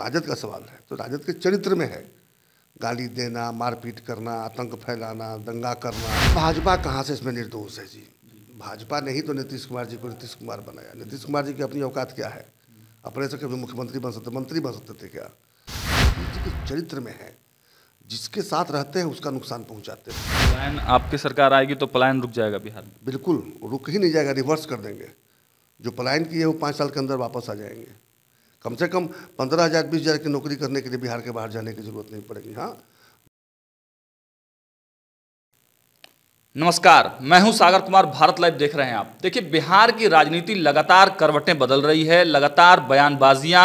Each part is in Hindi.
राजद का सवाल है तो राजद के चरित्र में है गाली देना मारपीट करना आतंक फैलाना दंगा करना भाजपा कहाँ से इसमें निर्दोष है जी भाजपा ने ही तो नीतीश कुमार जी को नीतीश कुमार बनाया नीतीश कुमार जी की अपनी औकात क्या है अपने से कभी मुख्यमंत्री बन सकते मंत्री बन सकते थे क्या जी के चरित्र में है जिसके साथ रहते हैं उसका नुकसान पहुंचाते हैं पलायन आपकी सरकार आएगी तो पलायन रुक जाएगा बिहार में बिल्कुल रुक ही नहीं जाएगा रिवर्स कर देंगे जो पलायन किए वो पाँच साल के अंदर वापस आ जाएंगे कम से कम पंद्रह हज़ार बीस हज़ार की नौकरी करने के लिए बिहार के बाहर जाने की ज़रूरत नहीं पड़ेगी हाँ नमस्कार मैं हूं सागर कुमार भारत लाइव देख रहे हैं आप देखिए बिहार की राजनीति लगातार करवटें बदल रही है लगातार बयानबाजियां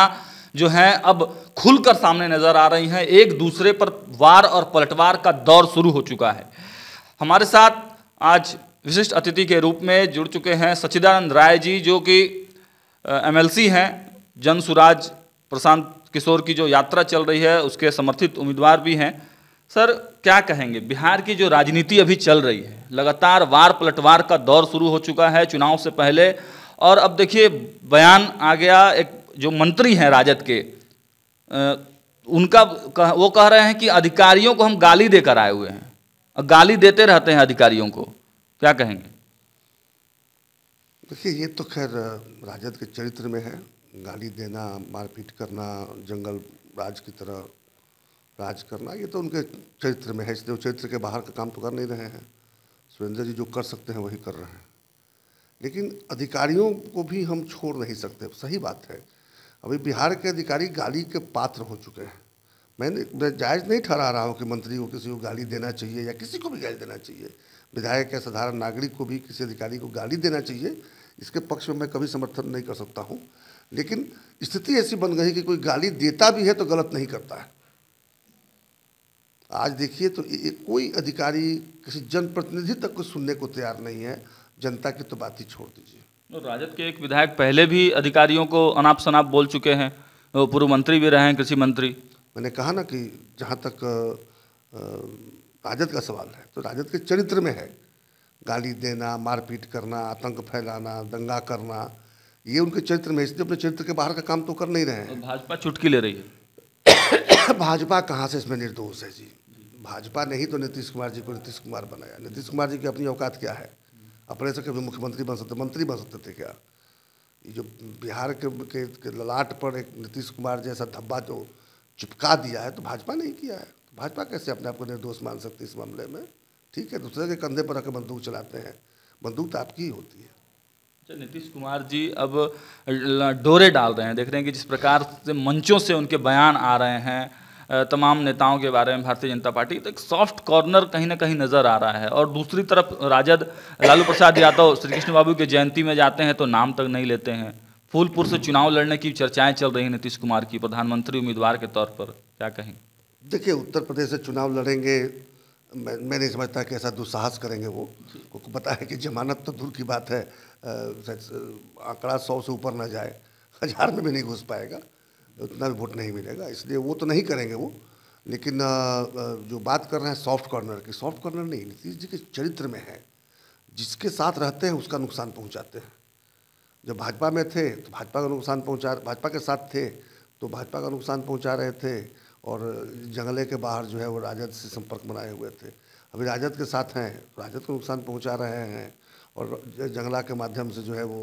जो हैं अब खुलकर सामने नज़र आ रही हैं एक दूसरे पर वार और पलटवार का दौर शुरू हो चुका है हमारे साथ आज विशिष्ट अतिथि के रूप में जुड़ चुके हैं सच्चिदानंद राय जी जो कि एम हैं जन सुराज प्रशांत किशोर की जो यात्रा चल रही है उसके समर्थित उम्मीदवार भी हैं सर क्या कहेंगे बिहार की जो राजनीति अभी चल रही है लगातार वार पलटवार का दौर शुरू हो चुका है चुनाव से पहले और अब देखिए बयान आ गया एक जो मंत्री हैं राजद के उनका कह, वो कह रहे हैं कि अधिकारियों को हम गाली देकर आए हुए हैं और गाली देते रहते हैं अधिकारियों को क्या कहेंगे देखिए ये तो खैर राजद के चरित्र में है गाली देना मारपीट करना जंगल राज की तरह राज करना ये तो उनके चरित्र में है इसलिए वो चरित्र के बाहर का काम तो कर नहीं रहे हैं सुरेंद्र जी जो कर सकते हैं वही कर रहे हैं लेकिन अधिकारियों को भी हम छोड़ नहीं सकते सही बात है अभी बिहार के अधिकारी गाली के पात्र हो चुके हैं मैंने मैं जायज़ नहीं ठहरा रहा हूँ कि मंत्री को किसी को गाली देना चाहिए या किसी को भी गाली देना चाहिए विधायक या साधारण नागरिक को भी किसी अधिकारी को गाली देना चाहिए इसके पक्ष में मैं कभी समर्थन नहीं कर सकता हूँ लेकिन स्थिति ऐसी बन गई कि कोई गाली देता भी है तो गलत नहीं करता है आज देखिए तो ए, कोई अधिकारी किसी जनप्रतिनिधि तक को सुनने को तैयार नहीं है जनता की तो बात ही छोड़ दीजिए तो राजद के एक विधायक पहले भी अधिकारियों को अनाप शनाप बोल चुके हैं पूर्व मंत्री भी रहे हैं कृषि मंत्री मैंने कहा ना कि जहाँ तक राजद का सवाल है तो राजद के चरित्र में है गाली देना मारपीट करना आतंक फैलाना दंगा करना ये उनके चरित्र में इसलिए अपने चरित्र के बाहर का काम तो कर नहीं रहे हैं भाजपा चुटकी ले रही है भाजपा कहाँ से इसमें निर्दोष है जी भाजपा ने ही तो नीतीश कुमार जी को नीतीश कुमार बनाया नीतीश कुमार जी की अपनी औकात क्या है अपने से कभी मुख्यमंत्री बन सकते मंत्री बन सकते थे क्या ये जो बिहार के, के, के ललाट पर एक नीतीश कुमार जैसा धब्बा जो चिपका दिया है तो भाजपा नहीं किया है तो भाजपा कैसे अपने आप को निर्दोष मान सकती इस मामले में ठीक है दूसरे के कंधे पर रखकर बंदूक चलाते हैं बंदूक तो आपकी ही होती है अच्छा, नीतीश कुमार जी अब डोरे डाल रहे हैं देख रहे हैं कि जिस प्रकार से मंचों से उनके बयान आ रहे हैं तमाम नेताओं के बारे में भारतीय जनता पार्टी तो एक सॉफ्ट कॉर्नर कहीं ना कहीं नज़र आ रहा है और दूसरी तरफ राजद लालू प्रसाद यादव श्री कृष्ण बाबू की जयंती में जाते हैं तो नाम तक नहीं लेते हैं फूलपुर से चुनाव लड़ने की चर्चाएं चल रही हैं नीतीश कुमार की प्रधानमंत्री उम्मीदवार के तौर पर क्या कहें देखिए उत्तर प्रदेश से चुनाव लड़ेंगे मैं मैं नहीं समझता कि ऐसा दुस्साहस करेंगे वो क्योंकि पता है कि जमानत तो दूर की बात है आंकड़ा सौ से ऊपर ना जाए हज़ार में भी नहीं घुस पाएगा उतना भी वोट नहीं मिलेगा इसलिए वो तो नहीं करेंगे वो लेकिन जो बात कर रहे हैं सॉफ्ट कॉर्नर की सॉफ्ट कॉर्नर नहीं नीतीश जी के चरित्र में है जिसके साथ रहते हैं उसका नुकसान पहुंचाते हैं जब भाजपा में थे तो भाजपा का नुकसान पहुंचा भाजपा के साथ थे तो भाजपा का नुकसान पहुंचा रहे थे और जंगले के बाहर जो है वो राजद से संपर्क बनाए हुए थे अभी राजद के साथ हैं राजद को नुकसान पहुंचा रहे हैं और जंगला के माध्यम से जो है वो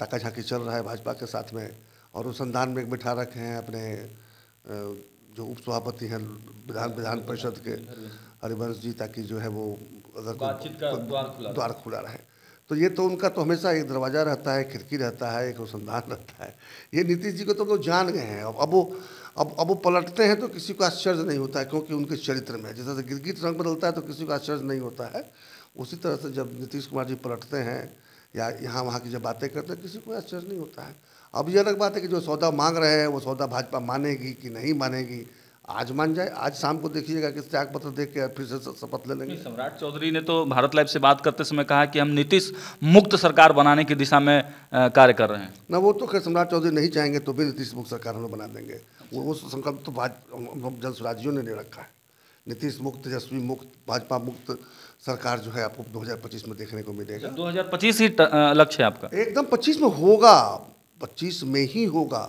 टाका झाकी चल रहा है भाजपा के साथ में और अनुसंधान में बिठा रखे हैं अपने जो उप सभापति हैं विधान विधान परिषद के हरिवंश जी ताकि जो है वो अगर द्वार खुला रहे तो ये तो उनका तो हमेशा एक दरवाज़ा रहता है खिड़की रहता है एक अनुसंधान रहता है ये नीतीश जी को तो वो जान गए हैं अब वो अब अब वो पलटते हैं तो किसी को आश्चर्य नहीं होता है क्योंकि उनके चरित्र में है जैसे गिरगिट रंग बदलता है तो किसी को आश्चर्य नहीं होता है उसी तरह से जब नीतीश कुमार जी पलटते हैं या यहाँ वहाँ की जब बातें करते हैं किसी को आश्चर्य नहीं होता है अब ये अलग बात है कि जो सौदा मांग रहे हैं वो सौदा भाजपा मानेगी कि नहीं मानेगी आज मान जाए आज शाम को देखिएगा कि त्याग पत्र देख के फिर से शपथ ले लेंगे सम्राट चौधरी ने तो भारत लाइफ से बात करते समय कहा कि हम नीतीश मुक्त सरकार बनाने की दिशा में कार्य कर रहे हैं ना वो तो खैर सम्राट चौधरी नहीं चाहेंगे तो भी नीतीश मुक्त सरकार हम बना देंगे वो उस संकल्प तो भाजपा जन स्वराज्यों ने ले रखा है नीतीश मुक्त तेजस्वी मुक्त भाजपा मुक्त सरकार जो है आपको 2025 में देखने को मिलेगा 2025 तो ही लक्ष्य है आपका एकदम 25 में होगा 25 में ही होगा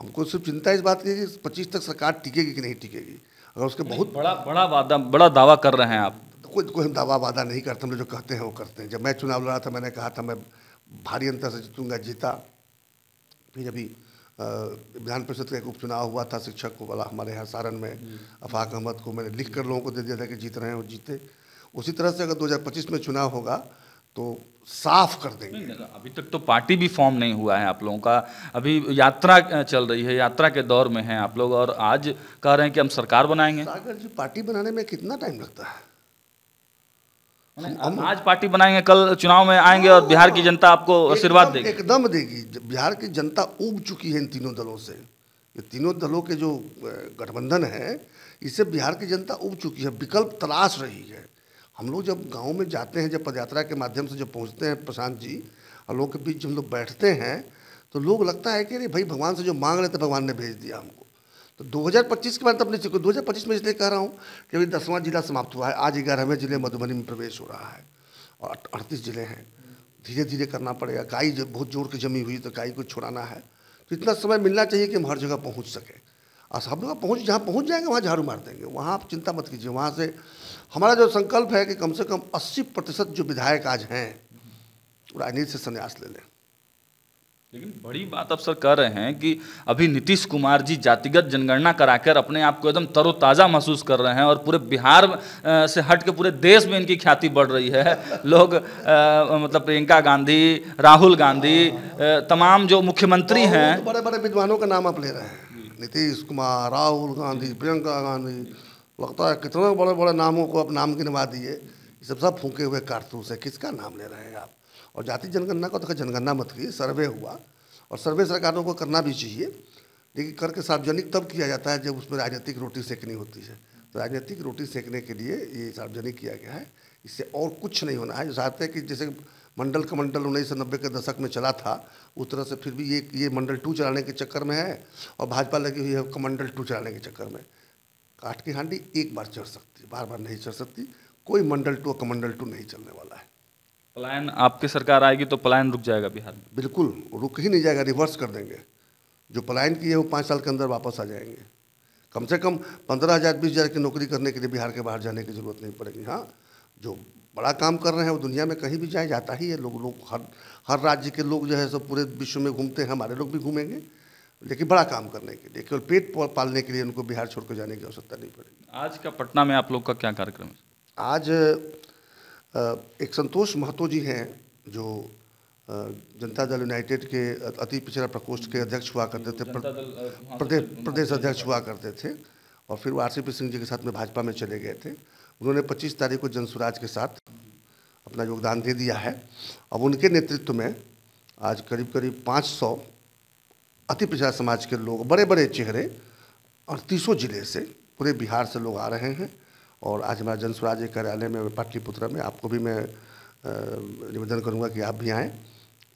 हमको सिर्फ चिंता इस बात की है कि पच्चीस तक सरकार टिकेगी कि नहीं टिकेगी अगर उसके बहुत बड़ा बड़ा वादा बड़ा दावा कर रहे हैं आप कोई कोई हम दावा वादा नहीं करते हम जो कहते हैं वो करते हैं जब मैं चुनाव लड़ा था मैंने कहा था मैं भारी अंतर से जीतूंगा जीता फिर अभी विधान परिषद का एक उपचुनाव हुआ था शिक्षक को वाला हमारे यहाँ सारण में हम्म। अफाक अहमद को मैंने लिख कर लोगों को दे दिया था कि जीत रहे हैं वो जीते उसी तरह से अगर 2025 में चुनाव होगा तो साफ कर देंगे अभी तक तो पार्टी भी फॉर्म नहीं हुआ है आप लोगों का अभी यात्रा चल रही है यात्रा के दौर में है आप लोग और आज कह रहे हैं कि हम सरकार बनाएंगे सागर जी पार्टी बनाने में कितना टाइम लगता है आज पार्टी बनाएंगे कल चुनाव में आएंगे और बिहार की जनता आपको आशीर्वाद देगी एकदम देगी बिहार की जनता उग चुकी है इन तीनों दलों से ये तीनों दलों के जो गठबंधन है इससे बिहार की जनता उग चुकी है विकल्प तलाश रही है हम लोग जब गांव में जाते हैं जब पदयात्रा के माध्यम से जब पहुंचते हैं प्रशांत जी और लोग के बीच हम लोग बैठते हैं तो लोग लगता है कि अरे भाई भगवान से जो मांग रहे थे भगवान ने भेज दिया हमको तो 2025 के बाद अपने दो हज़ार पच्चीस में इसलिए कह रहा हूँ कि अभी दसवां जिला समाप्त हुआ है आज ग्यारहवें जिले मधुबनी में प्रवेश हो रहा है और अड़तीस जिले हैं धीरे धीरे करना पड़ेगा गाई जब बहुत जोर की जमी हुई तो गाई को छुड़ाना है तो इतना समय मिलना चाहिए कि हम हर जगह पहुँच सकें और सब लोग पहुँच जहाँ पहुँच जाएंगे वहाँ झाड़ू मार देंगे वहाँ आप चिंता मत कीजिए वहाँ से हमारा जो संकल्प है कि कम से कम अस्सी प्रतिशत जो विधायक आज हैं राजनीति से संन्यास ले लें लेकिन बड़ी बात अब सर कह रहे हैं कि अभी नीतीश कुमार जी जातिगत जनगणना कराकर अपने आप को एकदम तरोताज़ा महसूस कर रहे हैं और पूरे बिहार से हट के पूरे देश में इनकी ख्याति बढ़ रही है लोग आ, मतलब प्रियंका गांधी राहुल गांधी आ, तमाम जो मुख्यमंत्री तो हैं तो बड़े बड़े विद्वानों का नाम आप ले रहे हैं नीतीश कुमार राहुल गांधी प्रियंका गांधी लगता है कितने बड़े बड़े नामों को आप नाम गिनवा दिए सब सब फूके हुए कारतूस है किसका नाम ले रहे हैं आप और जाति जनगणना को तो जनगणना मत की सर्वे हुआ और सर्वे सरकारों को करना भी चाहिए लेकिन करके सार्वजनिक तब किया जाता है जब उसमें राजनीतिक रोटी सेकनी होती है तो राजनीतिक रोटी सेकने के लिए ये सार्वजनिक किया गया है इससे और कुछ नहीं होना है जो चाहते हैं कि जैसे मंडल का मंडल उन्नीस सौ नब्बे के दशक में चला था उस तरह से फिर भी ये ये मंडल टू चलाने के चक्कर में है और भाजपा लगी हुई है कमंडल टू चलाने के चक्कर में काठ की हांडी एक बार चढ़ सकती है बार बार नहीं चढ़ सकती कोई मंडल टू और कमंडल टू नहीं चलने वाला है प्लान आपकी सरकार आएगी तो प्लान रुक जाएगा बिहार में बिल्कुल रुक ही नहीं जाएगा रिवर्स कर देंगे जो प्लान किए वो पाँच साल के अंदर वापस आ जाएंगे कम से कम पंद्रह हज़ार बीस हज़ार की नौकरी करने के लिए बिहार के बाहर जाने की ज़रूरत नहीं पड़ेगी हाँ जो बड़ा काम कर रहे हैं वो दुनिया में कहीं भी जाए जाता ही है लोग लोग हर हर राज्य के लोग जो है सब पूरे विश्व में घूमते हैं हमारे लोग भी घूमेंगे लेकिन बड़ा काम करने के लिए केवल पेट पालने के लिए उनको बिहार छोड़कर जाने की आवश्यकता नहीं पड़ेगी आज का पटना में आप लोग का क्या कार्यक्रम है आज एक संतोष महतो जी हैं जो जनता दल यूनाइटेड के अति पिछड़ा प्रकोष्ठ के अध्यक्ष हुआ करते थे प्रदेश प्रदेश अध्यक्ष हुआ करते थे और फिर वो R C P Singh ji के साथ में भाजपा में चले गए थे उन्होंने 25 तारीख को जनसुराज के साथ अपना योगदान दे दिया है अब उनके नेतृत्व में आज करीब करीब 500 अति पिछड़ा समाज के लोग बड़े बड़े चेहरे और तीसों जिले से पूरे बिहार से लोग आ रहे हैं और आज हमारा जन स्वराज कार्यालय में पाटलिपुत्रा में आपको भी मैं निवेदन करूँगा कि आप भी आएँ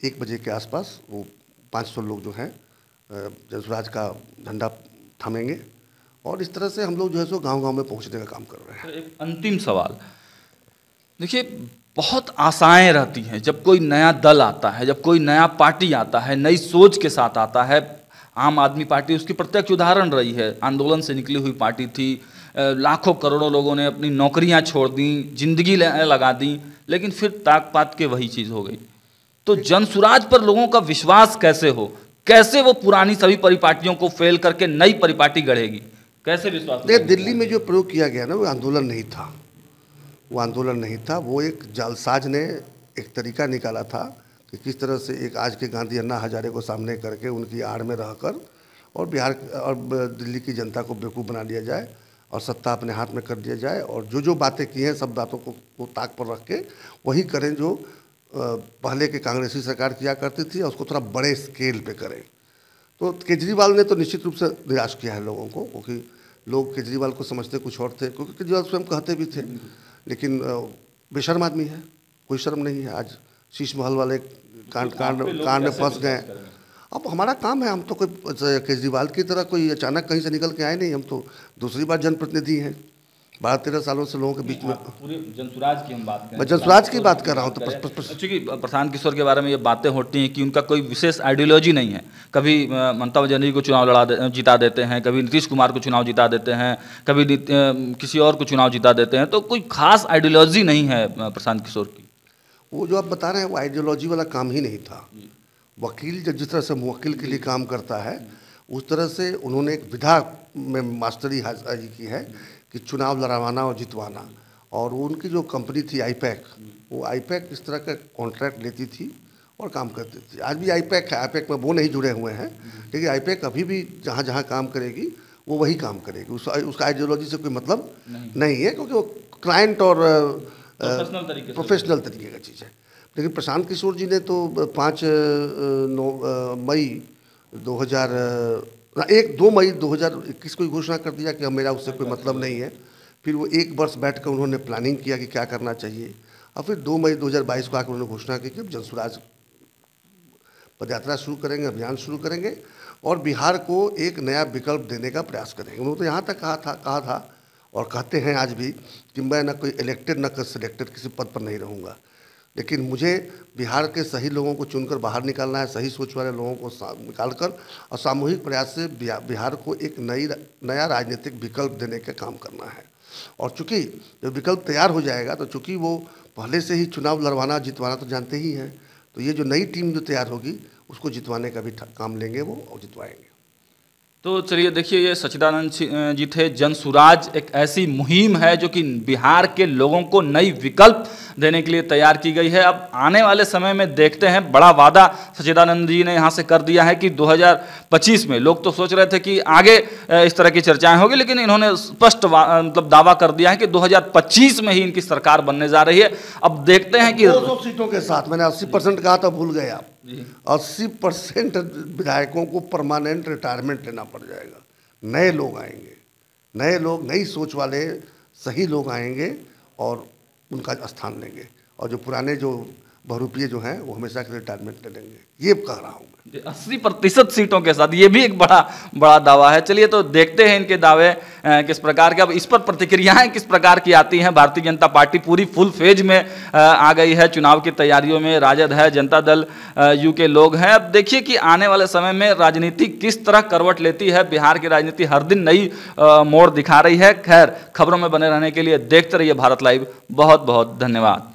एक बजे के आसपास वो पाँच सौ लोग जो हैं जन स्वराज का झंडा थमेंगे और इस तरह से हम लोग जो है सो गांव गांव में पहुंचने का काम कर रहे हैं तो एक अंतिम सवाल देखिए बहुत आशाएं रहती हैं जब कोई नया दल आता है जब कोई नया पार्टी आता है नई सोच के साथ आता है आम आदमी पार्टी उसकी प्रत्यक्ष उदाहरण रही है आंदोलन से निकली हुई पार्टी थी लाखों करोड़ों लोगों ने अपनी नौकरियां छोड़ दी जिंदगी लगा दी लेकिन फिर ताक पात के वही चीज़ हो गई तो जनसुराज पर लोगों का विश्वास कैसे हो कैसे वो पुरानी सभी परिपाटियों को फेल करके नई परिपाटी गढ़ेगी कैसे विश्वास देखिए दिल्ली में जो प्रयोग किया गया ना वो आंदोलन नहीं था वो आंदोलन नहीं था वो एक जालसाज ने एक तरीका निकाला था कि किस तरह से एक आज के गांधी अन्ना हजारे को सामने करके उनकी आड़ में रहकर और बिहार और दिल्ली की जनता को बेवकूफ़ बना लिया जाए और सत्ता अपने हाथ में कर दिया जाए और जो जो बातें की हैं सब बातों को, को ताक पर रख के वही करें जो पहले के कांग्रेसी सरकार किया करती थी और उसको थोड़ा बड़े स्केल पे करें तो केजरीवाल ने तो निश्चित रूप से निराश किया है लोगों को क्योंकि लोग केजरीवाल को समझते कुछ और थे क्योंकि केजरीवाल स्वयं कहते भी थे लेकिन बेशर्म आदमी है कोई शर्म नहीं है आज शीश महल वाले कांड तो कांड कांड में फंस गए अब हमारा काम है हम तो कोई केजरीवाल की तरह कोई अचानक कहीं से निकल के आए नहीं हम तो दूसरी बार जनप्रतिनिधि हैं बारह तेरह सालों से लोगों के बीच में पूरे जनसुराज की हम बात करें मैं जनसुराज की बात कर रहा हूँ तो चूँकि अच्छा, प्रशांत किशोर के बारे में ये बातें होती हैं कि उनका कोई विशेष आइडियोलॉजी नहीं है कभी ममता बनर्जी को चुनाव लड़ा दे, जिता देते हैं कभी नीतीश कुमार को चुनाव जिता देते हैं कभी किसी और को चुनाव जिता देते हैं तो कोई खास आइडियोलॉजी नहीं है प्रशांत किशोर की वो जो आप बता रहे हैं वो आइडियोलॉजी वाला काम ही नहीं था वकील जब जिस तरह से मुवक्किल के लिए काम करता है उस तरह से उन्होंने एक विधा में मास्टरी हाजी की है कि चुनाव लड़वाना और जितवाना और उनकी जो कंपनी थी आईपैक वो आईपैक इस तरह का कॉन्ट्रैक्ट लेती थी और काम करती थी आज भी आईपैक है आईपैक में वो नहीं जुड़े हुए हैं लेकिन आईपैक अभी भी जहाँ जहाँ काम करेगी वो वही काम करेगी उस उसका आइडियोलॉजी से कोई मतलब नहीं, नहीं है क्योंकि वो क्लाइंट और प्रोफेशनल तरीके का चीज़ है लेकिन प्रशांत किशोर जी ने तो पाँच नौ मई 2000 एक दो मई 2021 को ही घोषणा कर दिया कि मेरा उससे कोई मतलब नहीं है फिर वो एक वर्ष बैठ कर उन्होंने प्लानिंग किया कि क्या करना चाहिए और फिर दो मई 2022 को आकर उन्होंने घोषणा की कि जनसुराज पदयात्रा शुरू करेंगे अभियान शुरू करेंगे और बिहार को एक नया विकल्प देने का प्रयास करेंगे उन्होंने तो यहाँ तक कहा था कहा था और कहते हैं आज भी कि मैं ना कोई इलेक्टेड ना कोई सिलेक्टेड किसी पद पर नहीं रहूँगा लेकिन मुझे बिहार के सही लोगों को चुनकर बाहर निकालना है सही सोच वाले लोगों को निकाल कर और सामूहिक प्रयास से बिहार को एक नई नया राजनीतिक विकल्प देने का काम करना है और चूँकि जब विकल्प तैयार हो जाएगा तो चूँकि वो पहले से ही चुनाव लड़वाना जितवाना तो जानते ही हैं तो ये जो नई टीम जो तैयार होगी उसको जितवाने का भी काम लेंगे वो और जितवाएंगे तो चलिए देखिए ये सचिदानंद जी थे जन सुराज एक ऐसी मुहिम है जो कि बिहार के लोगों को नई विकल्प देने के लिए तैयार की गई है अब आने वाले समय में देखते हैं बड़ा वादा सचिदानंद जी ने यहाँ से कर दिया है कि 2025 में लोग तो सोच रहे थे कि आगे इस तरह की चर्चाएं होगी लेकिन इन्होंने स्पष्ट मतलब दावा कर दिया है कि 2025 में ही इनकी सरकार बनने जा रही है अब देखते हैं कि दो सीटों के साथ मैंने अस्सी परसेंट कहा था भूल गए आप अस्सी परसेंट विधायकों को परमानेंट रिटायरमेंट लेना पड़ जाएगा नए लोग आएंगे नए लोग नई सोच वाले सही लोग आएंगे और उनका स्थान लेंगे और जो पुराने जो बहुरूपीय जो हैं वो हमेशा के लिए रिटायरमेंट ले लेंगे ये कह रहा हूँ अस्सी प्रतिशत सीटों के साथ ये भी एक बड़ा बड़ा दावा है चलिए तो देखते हैं इनके दावे किस प्रकार के अब इस पर प्रतिक्रियाएं किस प्रकार की आती हैं भारतीय जनता पार्टी पूरी फुल फेज में आ गई है चुनाव की तैयारियों में राजद है जनता दल यू के लोग हैं अब देखिए कि आने वाले समय में राजनीति किस तरह करवट लेती है बिहार की राजनीति हर दिन नई मोड़ दिखा रही है खैर खबरों में बने रहने के लिए देखते रहिए भारत लाइव बहुत बहुत धन्यवाद